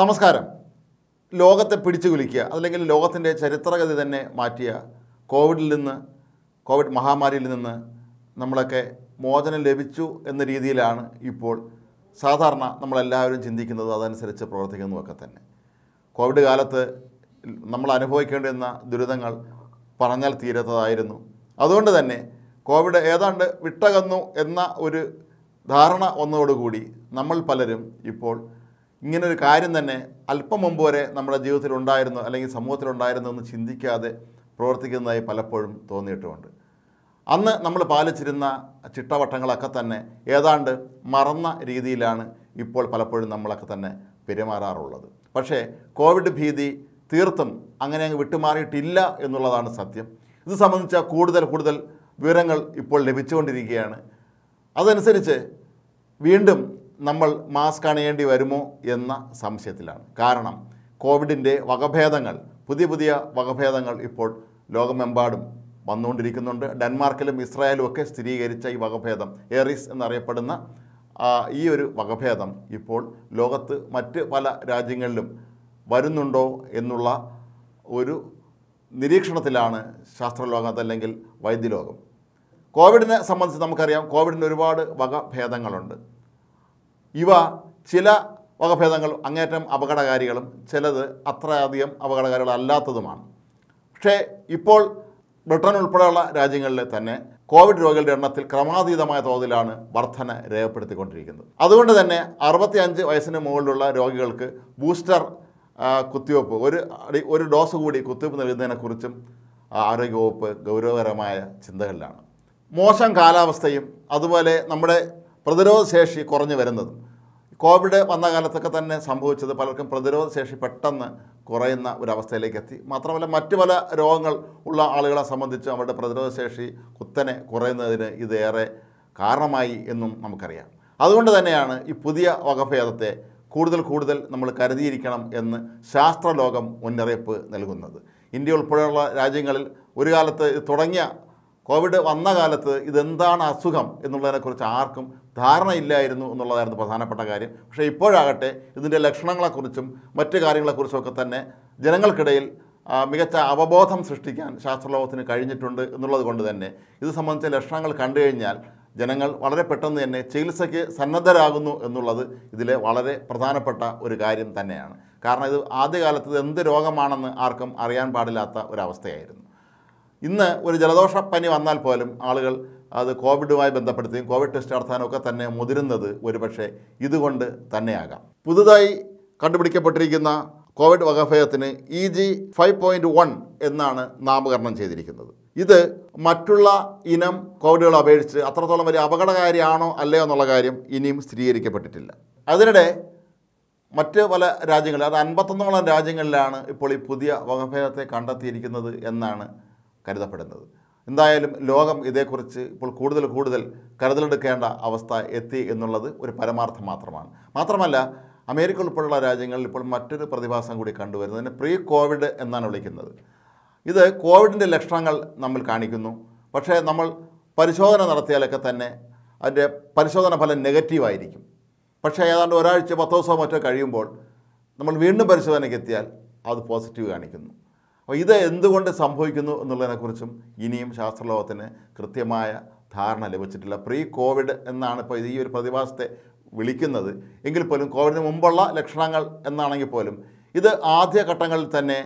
നമസ്കാരം ലോകത്തെ പിടിച്ചു കുലിക്കുക അല്ലെങ്കിൽ ലോകത്തിൻ്റെ ചരിത്രഗതി തന്നെ മാറ്റിയ കോവിഡിൽ നിന്ന് കോവിഡ് മഹാമാരിയിൽ നിന്ന് നമ്മളൊക്കെ മോചനം ലഭിച്ചു എന്ന രീതിയിലാണ് ഇപ്പോൾ സാധാരണ നമ്മളെല്ലാവരും ചിന്തിക്കുന്നത് അതനുസരിച്ച് പ്രവർത്തിക്കുന്നതൊക്കെ തന്നെ കോവിഡ് കാലത്ത് നമ്മൾ അനുഭവിക്കേണ്ടിരുന്ന ദുരിതങ്ങൾ പറഞ്ഞാൽ തീരാത്തതായിരുന്നു അതുകൊണ്ട് തന്നെ കോവിഡ് ഏതാണ്ട് വിട്ടകന്നു എന്ന ഒരു ധാരണ വന്നതോടുകൂടി നമ്മൾ പലരും ഇപ്പോൾ ഇങ്ങനൊരു കാര്യം തന്നെ അല്പം മുമ്പ് വരെ നമ്മുടെ ജീവിതത്തിൽ ഉണ്ടായിരുന്നു അല്ലെങ്കിൽ സമൂഹത്തിലുണ്ടായിരുന്നു എന്ന് ചിന്തിക്കാതെ പ്രവർത്തിക്കുന്നതായി പലപ്പോഴും തോന്നിയിട്ടുമുണ്ട് അന്ന് നമ്മൾ പാലിച്ചിരുന്ന ചിട്ടവട്ടങ്ങളൊക്കെ തന്നെ ഏതാണ്ട് മറന്ന രീതിയിലാണ് ഇപ്പോൾ പലപ്പോഴും നമ്മളൊക്കെ തന്നെ പെരുമാറാറുള്ളത് പക്ഷേ കോവിഡ് ഭീതി തീർത്തും അങ്ങനെ അങ്ങ് വിട്ടുമാറിയിട്ടില്ല എന്നുള്ളതാണ് സത്യം ഇത് സംബന്ധിച്ച കൂടുതൽ കൂടുതൽ വിവരങ്ങൾ ഇപ്പോൾ ലഭിച്ചുകൊണ്ടിരിക്കുകയാണ് അതനുസരിച്ച് വീണ്ടും നമ്മൾ മാസ്ക് അണിയേണ്ടി വരുമോ എന്ന സംശയത്തിലാണ് കാരണം കോവിഡിൻ്റെ വകഭേദങ്ങൾ പുതിയ പുതിയ വകഭേദങ്ങൾ ഇപ്പോൾ ലോകമെമ്പാടും വന്നുകൊണ്ടിരിക്കുന്നുണ്ട് ഡെൻമാർക്കിലും ഇസ്രായേലും ഒക്കെ സ്ഥിരീകരിച്ച ഈ വകഭേദം എറിസ് എന്നറിയപ്പെടുന്ന ഈ ഒരു വകഭേദം ഇപ്പോൾ ലോകത്ത് മറ്റ് പല രാജ്യങ്ങളിലും വരുന്നുണ്ടോ എന്നുള്ള ഒരു നിരീക്ഷണത്തിലാണ് ശാസ്ത്രലോകം അതല്ലെങ്കിൽ വൈദ്യലോകം കോവിഡിനെ സംബന്ധിച്ച് നമുക്കറിയാം കോവിഡിന് ഒരുപാട് വകഭേദങ്ങളുണ്ട് ഇവ ചില വകഭേദങ്ങൾ അങ്ങേറ്റം അപകടകാരികളും ചിലത് അത്രയധികം അപകടകാരികളല്ലാത്തതുമാണ് പക്ഷേ ഇപ്പോൾ ബ്രിട്ടൻ ഉൾപ്പെടെയുള്ള രാജ്യങ്ങളിൽ തന്നെ കോവിഡ് രോഗികളുടെ എണ്ണത്തിൽ ക്രമാതീതമായ തോതിലാണ് വർധന രേഖപ്പെടുത്തിക്കൊണ്ടിരിക്കുന്നത് അതുകൊണ്ട് തന്നെ അഞ്ച് വയസ്സിന് മുകളിലുള്ള രോഗികൾക്ക് ബൂസ്റ്റർ കുത്തിവയ്പ്പ് ഒരു അടി ഒരു ഡോസ് കൂടി കുത്തിവയ്പ്പ് നൽകുന്നതിനെക്കുറിച്ചും ആരോഗ്യവകുപ്പ് ഗൗരവകരമായ ചിന്തകളിലാണ് മോശം കാലാവസ്ഥയും അതുപോലെ നമ്മുടെ പ്രതിരോധശേഷി കുറഞ്ഞു വരുന്നതും കോവിഡ് വന്ന കാലത്തൊക്കെ തന്നെ സംഭവിച്ചത് പലർക്കും ശേഷി പെട്ടെന്ന് കുറയുന്ന ഒരവസ്ഥയിലേക്ക് എത്തി മാത്രമല്ല മറ്റു പല രോഗങ്ങൾ ഉള്ള ആളുകളെ സംബന്ധിച്ച് അവരുടെ ശേഷി കുത്തനെ കുറയുന്നതിന് ഇതേറെ കാരണമായി എന്നും നമുക്കറിയാം അതുകൊണ്ട് തന്നെയാണ് ഈ പുതിയ വകഭേദത്തെ കൂടുതൽ കൂടുതൽ നമ്മൾ കരുതിയിരിക്കണം എന്ന് ശാസ്ത്രലോകം മുന്നറിയിപ്പ് നൽകുന്നത് ഇന്ത്യ ഉൾപ്പെടെയുള്ള രാജ്യങ്ങളിൽ ഒരു കാലത്ത് തുടങ്ങിയ കോവിഡ് വന്ന കാലത്ത് ഇതെന്താണ് അസുഖം എന്നുള്ളതിനെക്കുറിച്ച് ആർക്കും ധാരണയില്ലായിരുന്നു എന്നുള്ളതായിരുന്നു പ്രധാനപ്പെട്ട കാര്യം പക്ഷേ ഇപ്പോഴാകട്ടെ ഇതിൻ്റെ ലക്ഷണങ്ങളെക്കുറിച്ചും മറ്റു ഒക്കെ തന്നെ ജനങ്ങൾക്കിടയിൽ മികച്ച അവബോധം സൃഷ്ടിക്കാൻ ശാസ്ത്രലോകത്തിന് കഴിഞ്ഞിട്ടുണ്ട് എന്നുള്ളത് കൊണ്ട് തന്നെ ഇത് സംബന്ധിച്ച ലക്ഷണങ്ങൾ കണ്ടു കഴിഞ്ഞാൽ ജനങ്ങൾ വളരെ പെട്ടെന്ന് തന്നെ ചികിത്സയ്ക്ക് സന്നദ്ധരാകുന്നു എന്നുള്ളത് ഇതിലെ വളരെ പ്രധാനപ്പെട്ട ഒരു കാര്യം തന്നെയാണ് കാരണം ഇത് ആദ്യകാലത്ത് എന്ത് രോഗമാണെന്ന് ആർക്കും അറിയാൻ പാടില്ലാത്ത ഒരവസ്ഥയായിരുന്നു ഇന്ന് ഒരു പനി വന്നാൽ പോലും ആളുകൾ അത് കോവിഡുമായി ബന്ധപ്പെടുത്തിയും കോവിഡ് ടെസ്റ്റ് നടത്താനൊക്കെ തന്നെ മുതിരുന്നത് ഒരുപക്ഷെ ഇതുകൊണ്ട് തന്നെയാകാം പുതുതായി കണ്ടുപിടിക്കപ്പെട്ടിരിക്കുന്ന കോവിഡ് വകഭേദത്തിന് E G five point one എന്നാണ് നാമകരണം ചെയ്തിരിക്കുന്നത് ഇത് മറ്റുള്ള ഇനം കോവിഡുകളെ അപേക്ഷിച്ച് അത്രത്തോളം വലിയ അപകടകാരിയാണോ അല്ലയോ എന്നുള്ള കാര്യം ഇനിയും സ്ഥിരീകരിക്കപ്പെട്ടിട്ടില്ല അതിനിടെ മറ്റ് പല രാജ്യങ്ങളിൽ അത് അൻപത്തൊന്നോളം രാജ്യങ്ങളിലാണ് ഇപ്പോൾ ഈ പുതിയ വകഭേദത്തെ കണ്ടെത്തിയിരിക്കുന്നത് എന്നാണ് കരുതപ്പെടുന്നത് എന്തായാലും ലോകം ഇതേക്കുറിച്ച് ഇപ്പോൾ കൂടുതൽ കൂടുതൽ കരുതലെടുക്കേണ്ട അവസ്ഥ എത്തി എന്നുള്ളത് ഒരു പരമാർത്ഥം മാത്രമാണ് മാത്രമല്ല അമേരിക്ക ഉൾപ്പെടെയുള്ള രാജ്യങ്ങളിൽ ഇപ്പോൾ മറ്റൊരു പ്രതിഭാസം കൂടി കണ്ടുവരുന്നതിന് പ്രീ കോവിഡ് എന്നാണ് വിളിക്കുന്നത് ഇത് കോവിഡിൻ്റെ ലക്ഷണങ്ങൾ നമ്മൾ കാണിക്കുന്നു പക്ഷേ നമ്മൾ പരിശോധന നടത്തിയാലൊക്കെ തന്നെ അതിൻ്റെ പരിശോധന ഫലം നെഗറ്റീവായിരിക്കും പക്ഷേ ഏതാണ്ട് ഒരാഴ്ച പത്ത് ദിവസമോ മറ്റോ കഴിയുമ്പോൾ നമ്മൾ വീണ്ടും പരിശോധനയ്ക്ക് എത്തിയാൽ അത് പോസിറ്റീവ് കാണിക്കുന്നു അപ്പോൾ ഇത് എന്തുകൊണ്ട് സംഭവിക്കുന്നു എന്നുള്ളതിനെക്കുറിച്ചും ഇനിയും ശാസ്ത്രലോകത്തിന് കൃത്യമായ ധാരണ ലഭിച്ചിട്ടില്ല പ്രീ കോവിഡ് എന്നാണ് ഇപ്പോൾ ഈ ഒരു പ്രതിഭാസത്തെ വിളിക്കുന്നത് എങ്കിൽ പോലും കോവിഡിന് മുമ്പുള്ള ലക്ഷണങ്ങൾ എന്നാണെങ്കിൽ പോലും ഇത് ആദ്യഘട്ടങ്ങളിൽ തന്നെ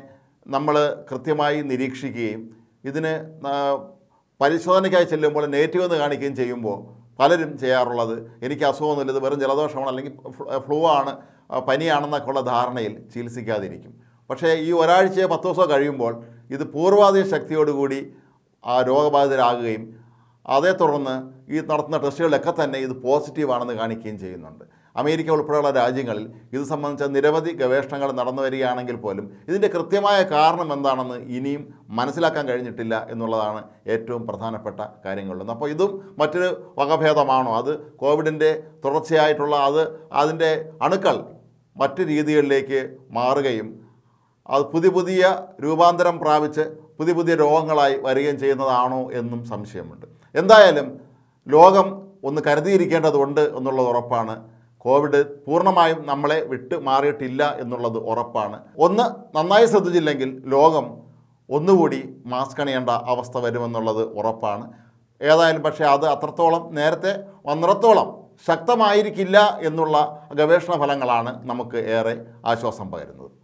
നമ്മൾ കൃത്യമായി നിരീക്ഷിക്കുകയും ഇതിന് പരിശോധനയ്ക്കായി ചെല്ലുമ്പോൾ നെഗറ്റീവ് എന്ന് കാണിക്കുകയും ചെയ്യുമ്പോൾ പലരും ചെയ്യാറുള്ളത് എനിക്ക് അസുഖമൊന്നുമില്ല ഇത് വെറും ജലദോഷമാണ് അല്ലെങ്കിൽ ഫ്ലൂ ആണ് പനിയാണെന്നൊക്കെയുള്ള ധാരണയിൽ ചികിത്സിക്കാതിരിക്കും പക്ഷേ ഈ ഒരാഴ്ചയോ പത്ത് ദിവസമോ കഴിയുമ്പോൾ ഇത് പൂർവാധീന ശക്തിയോടുകൂടി ആ രോഗബാധിതരാകുകയും അതേ തുടർന്ന് ഈ നടത്തുന്ന ടെസ്റ്റുകളിലൊക്കെ തന്നെ ഇത് പോസിറ്റീവാണെന്ന് കാണിക്കുകയും ചെയ്യുന്നുണ്ട് അമേരിക്ക ഉൾപ്പെടെയുള്ള രാജ്യങ്ങളിൽ ഇത് സംബന്ധിച്ച നിരവധി ഗവേഷണങ്ങൾ നടന്നു വരികയാണെങ്കിൽ പോലും ഇതിൻ്റെ കൃത്യമായ കാരണം എന്താണെന്ന് ഇനിയും മനസ്സിലാക്കാൻ കഴിഞ്ഞിട്ടില്ല എന്നുള്ളതാണ് ഏറ്റവും പ്രധാനപ്പെട്ട കാര്യങ്ങളുള്ളത് അപ്പോൾ ഇതും മറ്റൊരു വകഭേദമാണോ അത് കോവിഡിൻ്റെ തുടർച്ചയായിട്ടുള്ള അത് അതിൻ്റെ അണുക്കൾ മറ്റു രീതികളിലേക്ക് മാറുകയും അത് പുതിയ പുതിയ രൂപാന്തരം പ്രാപിച്ച് പുതിയ പുതിയ രോഗങ്ങളായി വരികയും ചെയ്യുന്നതാണോ എന്നും സംശയമുണ്ട് എന്തായാലും ലോകം ഒന്ന് കരുതിയിരിക്കേണ്ടതുണ്ട് എന്നുള്ളത് ഉറപ്പാണ് കോവിഡ് പൂർണ്ണമായും നമ്മളെ വിട്ട് മാറിയിട്ടില്ല എന്നുള്ളത് ഉറപ്പാണ് ഒന്ന് നന്നായി ശ്രദ്ധിച്ചില്ലെങ്കിൽ ലോകം ഒന്നുകൂടി മാസ്ക് അണിയേണ്ട അവസ്ഥ വരുമെന്നുള്ളത് ഉറപ്പാണ് ഏതായാലും പക്ഷേ അത് അത്രത്തോളം നേരത്തെ വന്നിടത്തോളം ശക്തമായിരിക്കില്ല എന്നുള്ള ഗവേഷണ ഫലങ്ങളാണ് നമുക്ക് ഏറെ ആശ്വാസം പകരുന്നത്